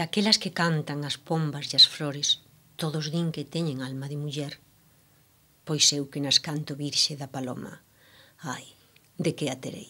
Daquelas que cantan as pombas e as flores, todos din que teñen alma de muller. Pois eu que nas canto virxe da paloma, ai, de que aterei.